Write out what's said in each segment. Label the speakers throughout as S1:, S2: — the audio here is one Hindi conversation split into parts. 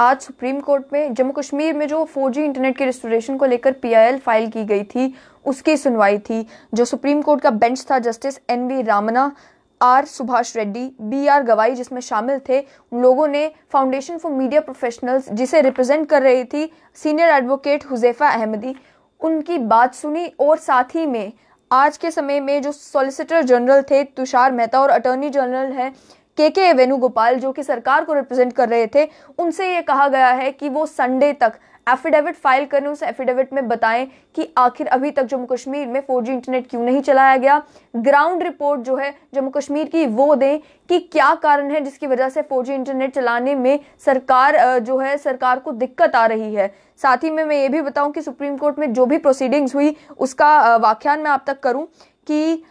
S1: आज सुप्रीम कोर्ट में जम्मू कश्मीर में जो फोर इंटरनेट के रिस्टोरेशन को लेकर पीआईएल फाइल की गई थी उसकी सुनवाई थी जो सुप्रीम कोर्ट का बेंच था justice N V Ramana R Subhash Reddy B R Gavai जिसमें शामिल थे उन लोगों ने फाउंडेशन फॉर मीडिया प्रोफेशनल्स जिसे रिप्रेजेंट कर रही थी सीनियर एडवोकेट हुजैफा अहमदी उनकी बात सुनी और साथ ही में आज के समय में जो सॉलिसिटर जनरल थे तुषार मेहता और अटॉर्नी जनरल हैं के के वेणुगोपाल जो कि सरकार को रिप्रेजेंट कर रहे थे उनसे ये कहा गया है कि वो संडे तक एफिडेविट फाइल करें उस एफिडेविट में बताएं कि आखिर अभी तक जम्मू कश्मीर में 4G इंटरनेट क्यों नहीं चलाया गया ग्राउंड रिपोर्ट जो है जम्मू कश्मीर की वो दें कि क्या कारण है जिसकी वजह से 4G इंटरनेट चलाने में सरकार जो है सरकार को दिक्कत आ रही है साथ ही में मैं ये भी बताऊं कि सुप्रीम कोर्ट में जो भी प्रोसीडिंग्स हुई उसका व्याख्यान मैं आप तक करूँ कि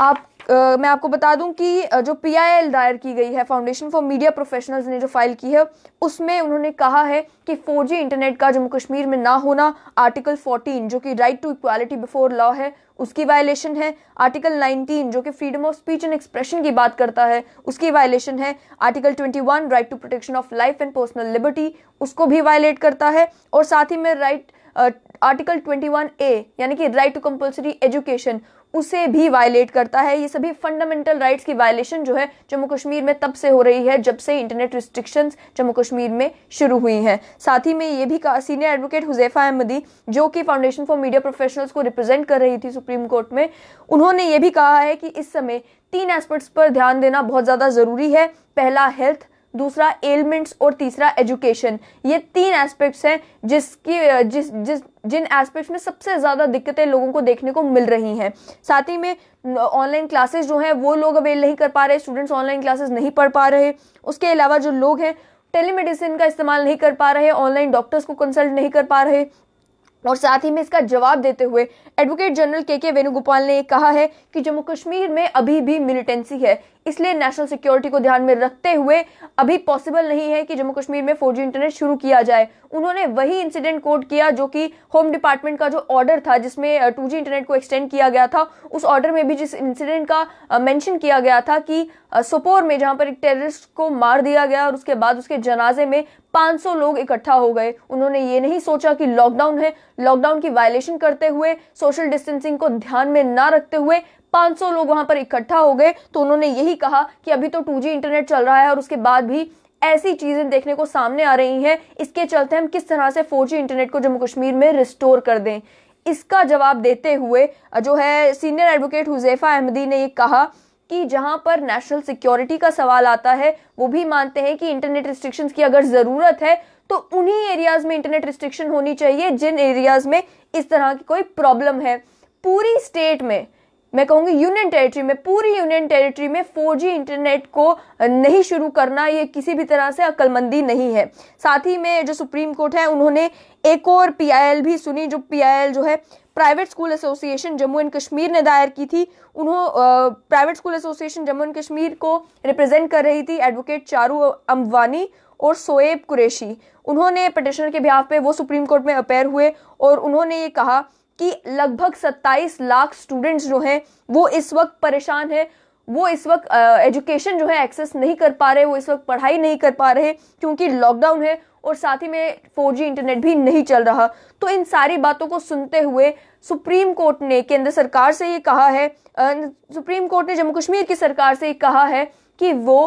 S1: आप आ, मैं आपको बता दूं कि जो पीआईएल दायर की गई है फाउंडेशन फॉर मीडिया प्रोफेशनल्स ने जो फाइल की है उसमें उन्होंने कहा है कि फोर इंटरनेट का जम्मू कश्मीर में ना होना आर्टिकल 14 जो कि right to equality before law है उसकी वायलेशन है आर्टिकल 19 जो कि freedom of speech and expression की बात करता है उसकी वायलेशन है article 21 right to protection of life and personal liberty उसको भी वायलेट करता है और साथ ही में right article twenty one A यानी कि राइट टू कंपल्सरी एजुकेशन उसे भी वायलेट करता है ये सभी फंडामेंटल राइट्स की वायलेशन जो है जम्मू कश्मीर में तब से हो रही है जब से इंटरनेट रिस्ट्रिक्शंस जम्मू कश्मीर में शुरू हुई हैं साथ ही में ये भी कहा सीनियर एडवोकेट हुजैफा अहमदी जो कि फाउंडेशन फॉर मीडिया प्रोफेशनल्स को रिप्रेजेंट कर रही थी सुप्रीम कोर्ट में उन्होंने ये भी कहा है कि इस समय तीन एस्पेक्ट्स पर ध्यान देना बहुत ज़्यादा ज़रूरी है पहला हेल्थ दूसरा एलिमेंट्स और तीसरा एजुकेशन ये तीन एस्पेक्ट्स हैं जिसकी जिस जिस जिन एस्पेक्ट्स में सबसे ज़्यादा दिक्कतें लोगों को देखने को मिल रही हैं साथ ही में ऑनलाइन क्लासेस जो हैं वो लोग अवेल नहीं कर पा रहे स्टूडेंट्स ऑनलाइन क्लासेस नहीं पढ़ पा रहे उसके अलावा जो लोग हैं टेलीमेडिसिन का इस्तेमाल नहीं कर पा रहे ऑनलाइन डॉक्टर्स को कंसल्ट नहीं कर पा रहे और साथ ही में इसका जवाब देते हुए एडवोकेट जनरल के के वेणुगोपाल ने कहा है कि जम्मू कश्मीर में अभी भी मिलिटेंसी है इसलिए नेशनल सिक्योरिटी को ध्यान में रखते हुए अभी पॉसिबल नहीं है कि जम्मू कश्मीर में फोर इंटरनेट शुरू किया जाए उन्होंने वही इंसिडेंट कोड किया जो कि होम डिपार्टमेंट का जो ऑर्डर था जिसमें टू इंटरनेट को एक्सटेंड किया गया था उस ऑर्डर में भी जिस इंसिडेंट का मैंशन किया गया था कि सुपोर में जहां पर एक टेररिस्ट को मार दिया गया और उसके बाद उसके जनाजे में 500 लोग इकट्ठा हो गए उन्होंने ये नहीं सोचा कि लॉकडाउन है लॉकडाउन की वायलेशन करते हुए सोशल डिस्टेंसिंग को ध्यान में ना रखते हुए 500 लोग वहां पर इकट्ठा हो गए तो उन्होंने यही कहा कि अभी तो टू इंटरनेट चल रहा है और उसके बाद भी ऐसी चीजें देखने को सामने आ रही हैं इसके चलते हम किस तरह से फोर इंटरनेट को जम्मू कश्मीर में रिस्टोर कर दें इसका जवाब देते हुए जो है सीनियर एडवोकेट हुजैफा अहमदी ने ये कहा कि जहां पर नेशनल सिक्योरिटी का सवाल आता है वो भी मानते हैं कि इंटरनेट रिस्ट्रिक्शन की अगर ज़रूरत है तो उन्हीं एरियाज में इंटरनेट रिस्ट्रिक्शन होनी चाहिए जिन एरियाज में इस तरह की कोई प्रॉब्लम है पूरी स्टेट में मैं कहूँगी यूनियन टेरिटरी में पूरी यूनियन टेरिटरी में 4G इंटरनेट को नहीं शुरू करना ये किसी भी तरह से अकलमंदी नहीं है साथ ही में जो सुप्रीम कोर्ट है उन्होंने एक और पीआईएल भी सुनी जो पीआईएल जो है private school association Jammu and Kashmir ने दायर की थी उन्होंने private school association Jammu and Kashmir को रिप्रेजेंट कर रही थी एडवोकेट चारू अम्बानी और सोएब कुरेशी उन्होंने पटिशनर के बिहार पे वो सुप्रीम कोर्ट में अपेयर हुए और उन्होंने ये कहा कि लगभग 27 लाख स्टूडेंट्स जो हैं वो इस वक्त परेशान हैं वो इस वक्त एजुकेशन जो है एक्सेस नहीं कर पा रहे वो इस वक्त पढ़ाई नहीं कर पा रहे क्योंकि लॉकडाउन है और साथ ही में 4G इंटरनेट भी नहीं चल रहा तो इन सारी बातों को सुनते हुए सुप्रीम कोर्ट ने केंद्र सरकार से ये कहा है सुप्रीम कोर्ट ने जम्मू कश्मीर की सरकार से ये कहा है कि वो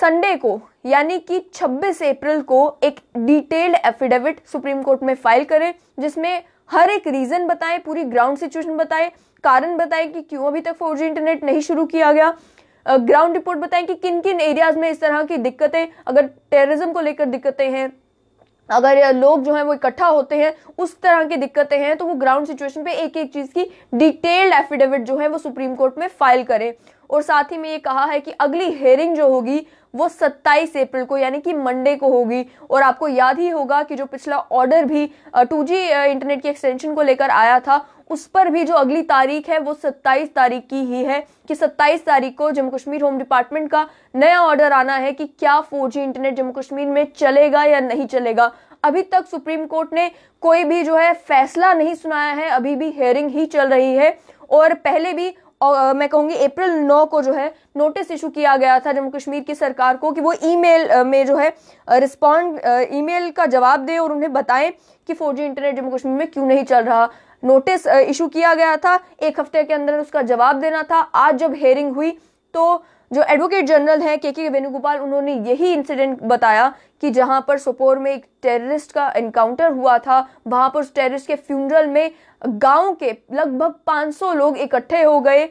S1: संडे को यानी कि 26 अप्रैल को एक डिटेल्ड एफिडेविट सुप्रीम कोर्ट में फाइल करें जिसमें हर एक रीज़न बताएं पूरी ग्राउंड सिचुएशन बताएं कारण बताएं कि क्यों अभी तक फोर इंटरनेट नहीं शुरू किया गया ग्राउंड रिपोर्ट बताएं कि किन किन एरियाज में इस तरह की दिक्कतें अगर टेररिज्म को लेकर दिक्कतें हैं अगर लोग जो है वो इकट्ठा होते हैं उस तरह की दिक्कतें हैं तो वो ग्राउंड सिचुएशन पे एक एक चीज़ की डिटेल्ड एफिडेविट जो है वो सुप्रीम कोर्ट में फाइल करें और साथ ही में ये कहा है कि अगली हेयरिंग जो होगी वो 27 अप्रैल को यानी कि मंडे को होगी और आपको याद ही होगा कि जो पिछला ऑर्डर भी टू जी इंटरनेट की एक्सटेंशन को लेकर आया था उस पर भी जो अगली तारीख है वो 27 तारीख की ही है कि 27 तारीख को जम्मू कश्मीर होम डिपार्टमेंट का नया ऑर्डर आना है कि क्या 4G इंटरनेट जम्मू कश्मीर में चलेगा या नहीं चलेगा अभी तक सुप्रीम कोर्ट ने कोई भी जो है फैसला नहीं सुनाया है अभी भी हेयरिंग ही चल रही है और पहले भी और मैं कहूँगी अप्रैल नौ को जो है नोटिस इशू किया गया था जम्मू कश्मीर की सरकार को कि वो ईमेल में जो है रिस्पॉन्ड ईमेल का जवाब दे और उन्हें बताएं कि फोर इंटरनेट जम्मू कश्मीर में क्यों नहीं चल रहा नोटिस इशू किया गया था एक हफ्ते के अंदर उसका जवाब देना था आज जब हेयरिंग हुई तो जो एडवोकेट जनरल हैं के के वेणुगोपाल उन्होंने यही इंसिडेंट बताया कि जहां पर सोपोर में एक टेररिस्ट का एनकाउंटर हुआ था वहां पर उस टेररिस्ट के फ्यूनरल में गांव के लगभग 500 लोग इकट्ठे हो गए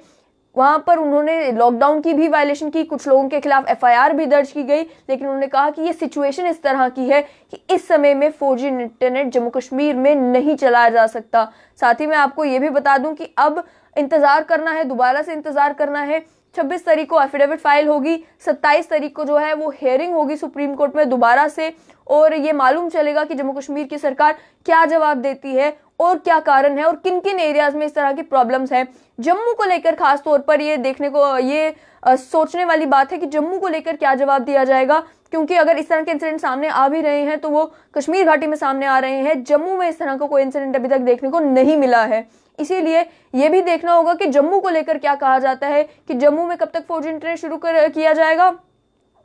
S1: वहां पर उन्होंने लॉकडाउन की भी वायलेशन की कुछ लोगों के खिलाफ एफआईआर भी दर्ज की गई लेकिन उन्होंने कहा कि ये सिचुएशन इस तरह की है कि इस समय में फोर इंटरनेट जम्मू कश्मीर में नहीं चलाया जा सकता साथ ही मैं आपको ये भी बता दूं कि अब इंतज़ार करना है दोबारा से इंतज़ार करना है छब्बीस तारीख को एफिडेविट फाइल होगी सत्ताईस तारीख को जो है वो हेयरिंग होगी सुप्रीम कोर्ट में दोबारा से और ये मालूम चलेगा कि जम्मू कश्मीर की सरकार क्या जवाब देती है और क्या कारण है और किन किन एरियाज में इस तरह की प्रॉब्लम्स हैं जम्मू को लेकर खास तौर पर ये देखने को ये आ, सोचने वाली बात है कि जम्मू को लेकर क्या जवाब दिया जाएगा क्योंकि अगर इस तरह के इंसिडेंट सामने आ भी रहे हैं तो वो कश्मीर घाटी में सामने आ रहे हैं जम्मू में इस तरह का को कोई इंसिडेंट अभी तक देखने को नहीं मिला है इसीलिए यह भी देखना होगा कि जम्मू को लेकर क्या कहा जाता है कि जम्मू में कब तक फौजी इंटरनेट शुरू कर किया जाएगा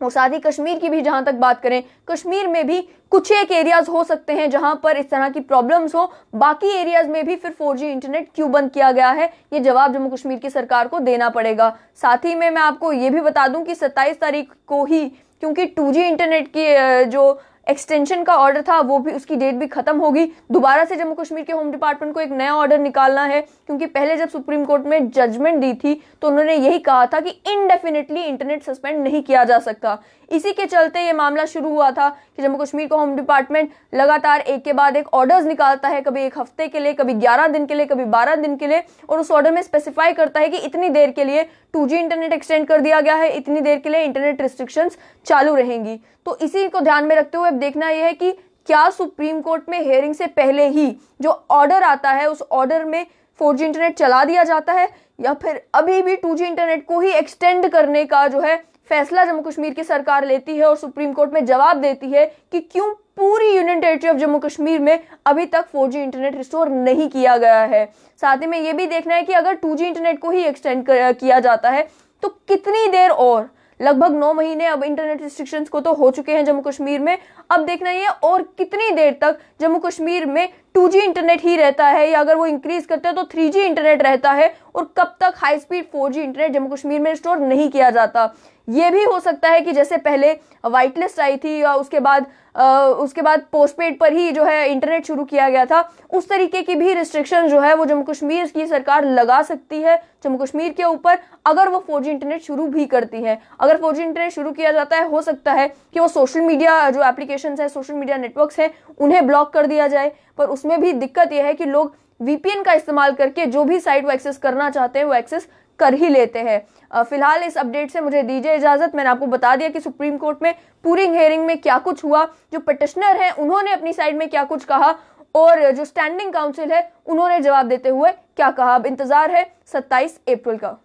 S1: और साथ ही कश्मीर की भी जहां तक बात करें कश्मीर में भी कुछ एक एरियाज हो सकते हैं जहां पर इस तरह की प्रॉब्लम्स हो बाकी एरियाज में भी फिर फोर इंटरनेट क्यों बंद किया गया है ये जवाब जम्मू कश्मीर की सरकार को देना पड़ेगा साथ ही में मैं आपको ये भी बता दूं कि 27 तारीख को ही क्योंकि टू इंटरनेट की जो एक्सटेंशन का ऑर्डर था वो भी उसकी डेट भी खत्म होगी दोबारा से जम्मू कश्मीर के होम डिपार्टमेंट को एक नया ऑर्डर निकालना है क्योंकि पहले जब सुप्रीम कोर्ट में जजमेंट दी थी तो उन्होंने यही कहा था कि इनडेफिनेटली इंटरनेट सस्पेंड नहीं किया जा सकता इसी के चलते ये मामला शुरू हुआ था कि जम्मू कश्मीर का होम डिपार्टमेंट लगातार एक के बाद एक ऑर्डर्स निकालता है कभी एक हफ्ते के लिए कभी ग्यारह दिन के लिए कभी बारह दिन के लिए और उस ऑर्डर में स्पेसिफाई करता है कि इतनी देर के लिए टू इंटरनेट एक्सटेंड कर दिया गया है इतनी देर के लिए इंटरनेट रिस्ट्रिक्शंस चालू रहेंगी तो इसी को ध्यान में रखते हुए अब देखना यह है कि क्या सुप्रीम कोर्ट में हेयरिंग से पहले ही जो ऑर्डर आता है उस ऑर्डर में फोर इंटरनेट चला दिया जाता है या फिर अभी भी टू इंटरनेट को ही एक्सटेंड करने का जो है फैसला जम्मू कश्मीर की सरकार लेती है और सुप्रीम कोर्ट में जवाब देती है कि क्यों पूरी union territory of Jammu Kashmir में अभी तक 4G इंटरनेट रिस्टोर नहीं किया गया है साथ ही में ये भी देखना है कि अगर 2G इंटरनेट को ही एक्सटेंड किया जाता है तो कितनी देर और लगभग नौ महीने अब इंटरनेट रिस्ट्रिक्शंस को तो हो चुके हैं जम्मू कश्मीर में अब देखना ये और कितनी देर तक जम्मू कश्मीर में टू इंटरनेट ही रहता है या अगर वो इंक्रीज करते हैं तो थ्री इंटरनेट रहता है और कब तक high speed four internet Jammu Kashmir में स्टोर नहीं किया जाता ये भी हो सकता है कि जैसे पहले वाइट लिस्ट आई थी या उसके बाद आ, उसके बाद पोस्टपेड पर ही जो है इंटरनेट शुरू किया गया था उस तरीके की भी रिस्ट्रिक्शन जो है वो जम्मू कश्मीर की सरकार लगा सकती है जम्मू कश्मीर के ऊपर अगर वो फोर इंटरनेट शुरू भी करती है अगर फोर इंटरनेट शुरू किया जाता है हो सकता है कि वो सोशल मीडिया जो एप्लीकेशन है सोशल मीडिया नेटवर्क है उन्हें ब्लॉक कर दिया जाए पर उसमें भी दिक्कत यह है कि लोग वीपीएन का इस्तेमाल करके जो भी साइट वो एक्सेस करना चाहते हैं वो एक्सेस कर ही लेते हैं फिलहाल इस अपडेट से मुझे दीजिए इजाजत मैंने आपको बता दिया कि सुप्रीम कोर्ट में पूरी हेयरिंग में क्या कुछ हुआ जो पटिशनर हैं उन्होंने अपनी साइड में क्या कुछ कहा और जो स्टैंडिंग काउंसिल है उन्होंने जवाब देते हुए क्या कहा अब इंतजार है 27 अप्रैल का